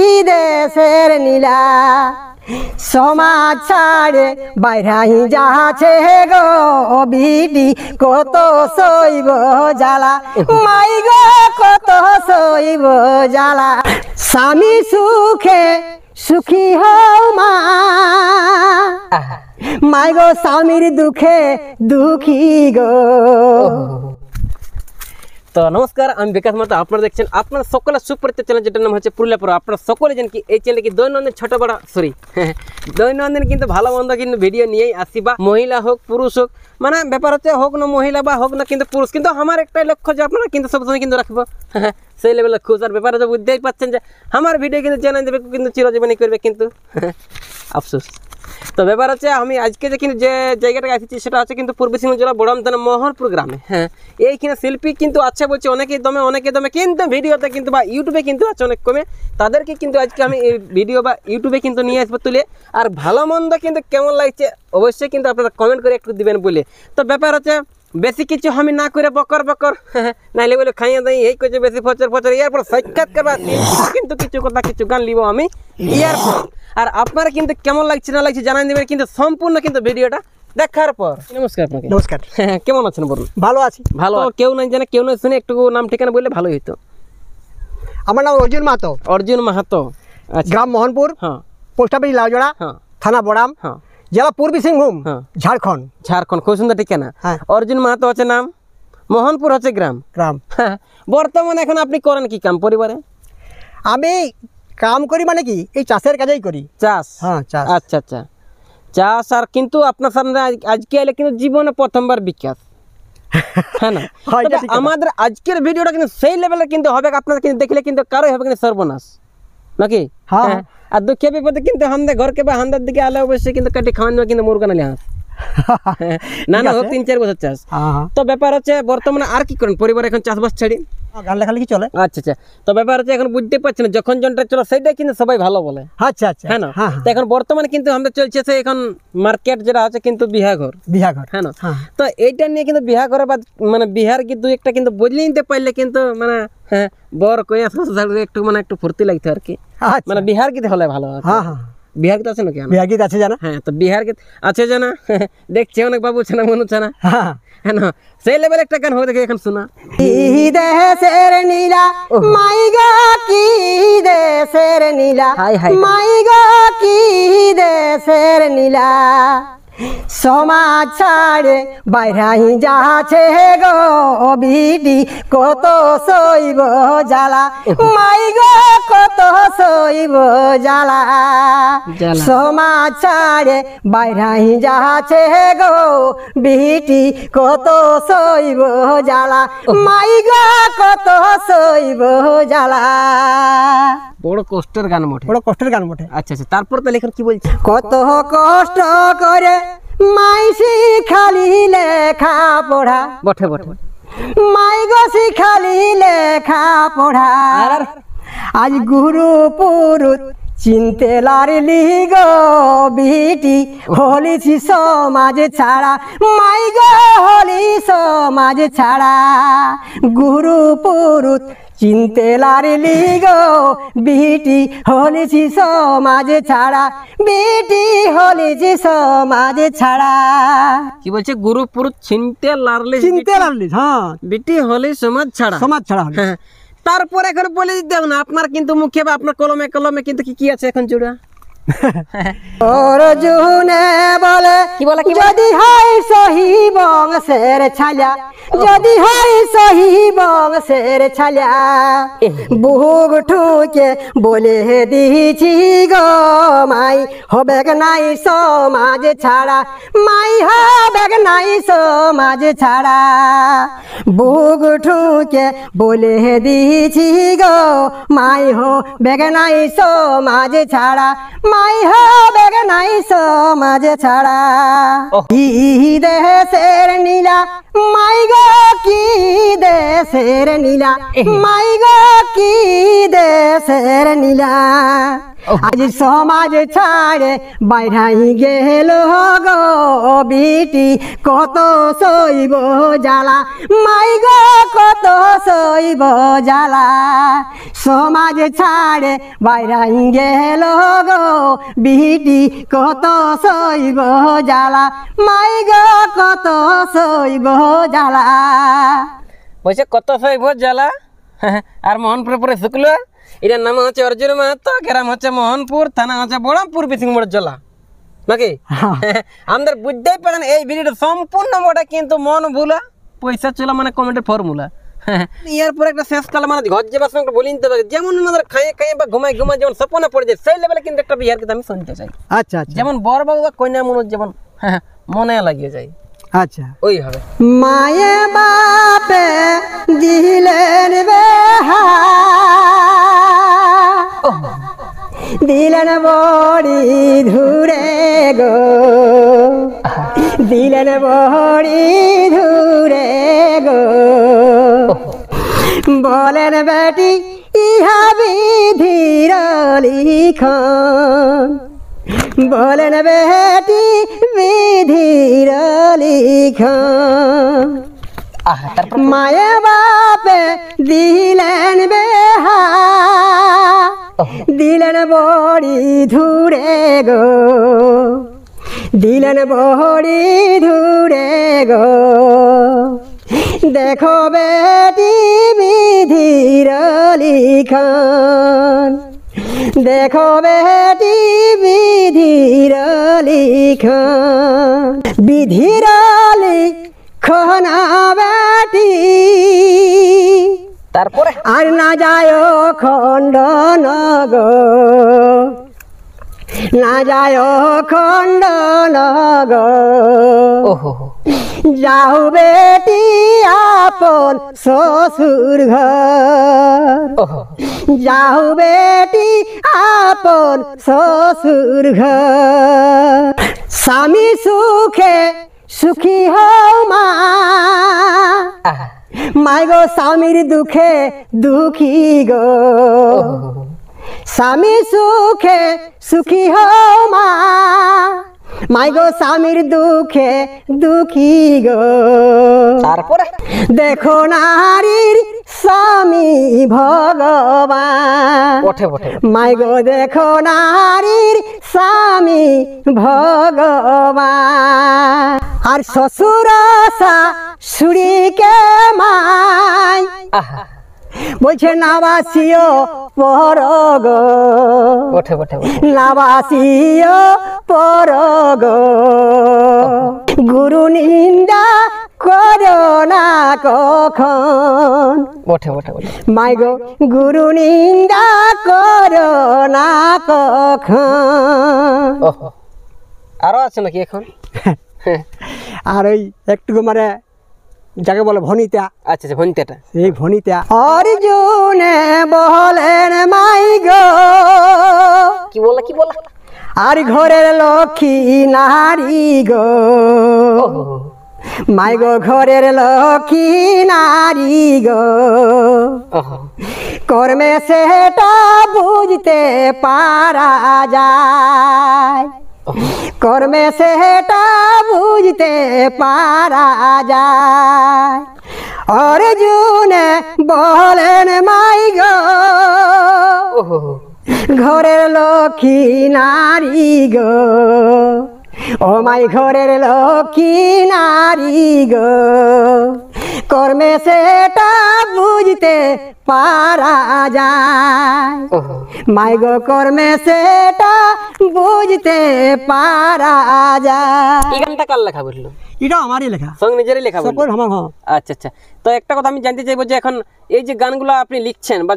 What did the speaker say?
বিদেশের নীলা সমাজ ছাড়ে বাইরাই যাচ্ছে গো বিডি কত সইব জ্বালা মাই গো কত সইব জ্বালা স্বামী সুখে সুখী হও মা মাই গো স্বামীর দুঃখে দুঃখী গো তো নমস্কার আমি বিকাশ মাতা আপনারা দেখছেন আপনার সকলের সুপরিচিত চ্যানেল যেটার নাম হচ্ছে পুরুলিয়া পুরো আপনার সকলে জানেন কি এই চ্যানেলে কি দৈনন্দিন ছোট বড় সরি দৈনন্দিন কিন্তু ভালো মন্দ কিন্তু ভিডিও নিয়েই আসি মহিলা হোক পুরুষ হোক মানে ব্যাপার হচ্ছে হোক না মহিলা বা হোক না কিন্তু পুরুষ কিন্তু আমার একটাই লক্ষ্য যে আপনারা কিন্তু সবসময় কিন্তু রাখবো সেই লেভেলে খুশ আর ব্যাপার হচ্ছে বুঝতেই পারছেন যে আমার ভিডিও কিন্তু চ্যানেল দেবে কিন্তু চিরজীবনী করবে কিন্তু আফসোস তো ব্যাপার হচ্ছে আমি আজকে যে কিন্তু যে জায়গাটা আসছি সেটা হচ্ছে কিন্তু পূর্ব সিংহ জেলা বড়ামতানা মোহনপুর গ্রামে হ্যাঁ এইখানে শিল্পী কিন্তু আছে বলছে অনেকে দমে অনেকে দমে কিন্তু ভিডিওতে কিন্তু বা ইউটিউবে কিন্তু আছে অনেক কমে তাদেরকে কিন্তু আজকে আমি এই ভিডিও বা ইউটিউবে কিন্তু নিয়ে আসবো তুলে আর ভালো মন্দ কিন্তু কেমন লাগছে অবশ্যই কিন্তু আপনারা কমেন্ট করে একটু দিবেন বলে তো ব্যাপার হচ্ছে বেশি কিছু আমি না করে বকর বকর নাইলে বলে খাইয়ে দাই এই করছে বেশি ফচর ফচর এরপর সাক্ষাৎ করবা কিন্তু কিছু কথা কিছু গান লিব আমি এরপর আর আপনারা কিন্তু কেমন লাগছে না লাগছে জানাই দেবেন কিন্তু সম্পূর্ণ কিন্তু ভিডিওটা দেখার পর নমস্কার আপনাকে নমস্কার হ্যাঁ কেমন আছেন বলুন ভালো আছি ভালো কেউ নাই জানে কেউ নাই শুনে একটু নাম ঠিকানা বললে ভালোই হইতো আমার নাম অর্জুন মাহাতো অর্জুন মাহাতো আচ্ছা। গ্রাম মোহনপুর হ্যাঁ পোস্ট অফিস লালজোড়া হ্যাঁ থানা বড়াম হ্যাঁ জেলা পূর্বী সিংভূম হ্যাঁ। ঝাড়খণ্ড ঝাড়খণ্ড খুব সুন্দর ঠিকানা হ্যাঁ অর্জুন মাহাতো আছে নাম মোহনপুর হচ্ছে গ্রাম গ্রাম হ্যাঁ। বর্তমানে এখন আপনি করেন কি কাম পরিবারে আমি কাম করি মানে কি এই চাষের কাজেই করি চাষ হ্যাঁ চাষ আচ্ছা আচ্ছা চাষ আর কিন্তু আপনার সামনে আজকে এলে কিন্তু জীবনে প্রথমবার বিকাশ হ্যাঁ আমাদের আজকের ভিডিওটা কিন্তু সেই লেভেলের কিন্তু হবে আপনার কিন্তু দেখলে কিন্তু কারোই হবে কিন্তু সর্বনাশ নাকি হ্যাঁ, হ্যাঁ। আর দুঃখের বিপদে কিন্তু আমাদের ঘরকে বা হান্দার দিকে আলে অবশ্যই কিন্তু কাটি খাওয়ান দেবে কিন্তু মুরগা নালে হাঁস না না হোক তিন চার বছর চাষ হ্যাঁ, হ্যাঁ। তো ব্যাপার হচ্ছে বর্তমানে আর কি করেন পরিবার এখন চাষবাস ছাড়ি গান লেখা লাগে কি চলে আচ্ছা আচ্ছা তো ব্যাপারটা এখন বুঝতে পাচ্ছ না যখন জনটা চলো সেইটা কি না সবাই ভালো বলে আচ্ছা আচ্ছা, হ্যাঁ, আচ্ছা হ্যাঁ, হ্যাঁ তো এখন বর্তমানে কিন্তু আমরা চলছে এখন মার্কেট যারা আছে কিন্তু বিয়া ঘর বিয়া ঘর হ্যাঁ, হ্যাঁ তো এইটা নিয়ে কিন্তু বিয়া করে মানে বিহার কি দুই একটা কিন্তু বইল নিতে পাইলে কিন্তু মানে বড় কোয়াসড় একটু মানে একটু ঘুরতে লাগতে আর কি আচ্ছা। মানে বিহার কি ভালো আছে হ্যাঁ হ্যাঁ বিহার কি আছে নাকি বিহার কি আছে জানা হ্যাঁ তো বিহার কি আছে জানা দেখছে অনেক বাবু ছানা মনু ছানা হ্যাঁ হ্যাঁ সেই লেভেল একটা গান হবে দেখে এখন শোনা কি দেশের নীলা মাইগা কি দেশের নীলা মাইগা কি দেশের নীলা সমাজ ছাড়ে বাইরাই যাচ্ছে গো বিডি কত সইব জ্বালা মাই গো কত সইব জ্বালা সমাজ ছাড়ে বাইরাই যাচ্ছে গো বিটি কত সইব জ্বালা মাই গো কত সইব জ্বালা বড় কষ্টের গান মোটে বড় কষ্টের গান মোটে আচ্ছা আচ্ছা তারপর তাহলে এখন কি বলছে কত কষ্ট করে মাইসি খালি লেখা পড়া বটে বটে মাই গসি খালি লেখা পড়া আজ গুরু পুরুত চিনতে লারলি গো বিটি হলিছি সমাজ ছাড়া মাই গো হলি সমাজ ছাড়া গুরু পুরুত চিনতে লারিলি গো বিটি হলেছি সমাজে ছাড়া বিটি হলেছি সমাজে ছাড়া কি বলছে গুরুপুর চিনতে লারলি চিনতে লারলি হ্যাঁ বিটি হলে সমাজ ছাড়া সমাজ ছাড়া হ্যাঁ, হ্যাঁ। তারপর এখন বলে দিতে না আপনার কিন্তু মুখে বা আপনার কলমে কলমে কিন্তু কি কি আছে এখন জুড়া অর্জুনে বলে যদি হয় সহি বংশের ছায়া যদি হয় সহি বংশের ছায়া বুক ঠুকে বলে দিছি গো মাই হবে নাই সমাজ ছাড়া মাই হবে নাই সমাজ ছাড়া বুক ঠুকে বলে দিছি গো মাই হবে নাই সমাজ ছাড়া নাই হবে নাই সমাজ ছাড়া দেশের নীলা মাই গো কি দেশের নীলা মাই গো কি দেশের নীলা আজ সমাজ ছাড়ে বাইরাই গেল গো বিটি কত সইব জ্বালা মাই গো কত সইব জ্বালা সমাজ ছাড়ে বাইরাই গেল গো বিহিটি কত সইব জ্বালা মাই গ কত সইব জ্বালা বলছে কত সইব জ্বালা আর মোহনপুরে পরে শুকল এটার নাম হচ্ছে অর্জুন মাহাতো গ্রাম হচ্ছে মোহনপুর থানা হচ্ছে বড়ামপুর বিসিংপুর জেলা নাকি হ্যাঁ। আমাদের বুঝতেই পারেন এই ভিডিওটা সম্পূর্ণ মোটা কিন্তু মন ভুলা পয়সা চলা মানে কমেন্টের ফর্মুলা ইয়ার পর একটা শেষ কাল মানে ঘর যে সময় একটা বলি নিতে হবে যেমন আমাদের খায়ে খায়ে বা ঘুমাই ঘুমাই যেমন সপনে পড়ে যায় সেই লেভেলে কিন্তু একটা বিহার কিন্তু আমি শুনতে চাই আচ্ছা আচ্ছা যেমন বর বাবু বা কন্যা মনোজ যেমন হ্যাঁ, মনে লাগিয়ে যায় আচ্ছা ওই হবে মায়ে বাপে দিলেন বেহা দিলেন বড়ি ধুরে গো দিলেন বড়ি ধুরে গো বলেন বেটি ইহা বিধির লিখন বলেন বেটি বিধির লিখ মায়ে বাপে দিলেন বেহা দিলেন বড়ি ধুরে গো দিলেন বড়ি ধুরে গো দেখো বেটি বিধির লিখন দেখো বেটি বিধির লিখন বিধির লিখন বেটি তারপরে আর না যায় খণ্ডন না যায় খণ্ডন যাও বেটি আপন শ্বশুর ঘর যাও বেটি আপন শ্বশুর ঘর স্বামী সুখে সুখী হও মা गो स्वामीर दुखे दुखी गो स्वामी सुखे सुखी हो माँ মাই গো স্বামীর দুঃখে দুঃখী গো তারপরে দেখো নারীর স্বামী ভগবান মাই গো দেখো নারীর স্বামী ভগবান আর শ্বশুর আশা সুরিকে মাই বলছে নাবাসিও পর গো নাবাসিও পরগ গুরু নিন্দা না কখন বটে বটে মাই গো গুরু নিন্দা করোনা কখন আরো আছে নাকি এখন আর ওই একটুকু মানে যাকে বলে ভনিতা আচ্ছা, আচ্ছা ভনিতাটা এই ভনিতা অর্জুনে বলেন মাই গো কি বলে কি বলে আর ঘরের লক্ষ্মী নারী গো মাই গো ঘরের লক্ষ্মী নারী গো কর্মে সেটা বুঝতে পারা যায় কর্মে সেটা বুঝতে পারা যায় অর্জুন বলেন মাই গো ঘরের লক্ষ্মী নারী গো ও মাই ঘরের লক্ষ্মী নারী গো কর্মে সেটা বুঝতে পারা যায় মাই গো কর্মে সেটা বুঝতে পারা যায় এই কার লেখা বললো এটা আমারই লেখা সঙ্গ নিজেরই লেখা সকল আচ্ছা আচ্ছা তো একটা কথা আমি জানতে চাইবো যে এখন এই যে গানগুলো আপনি লিখছেন বা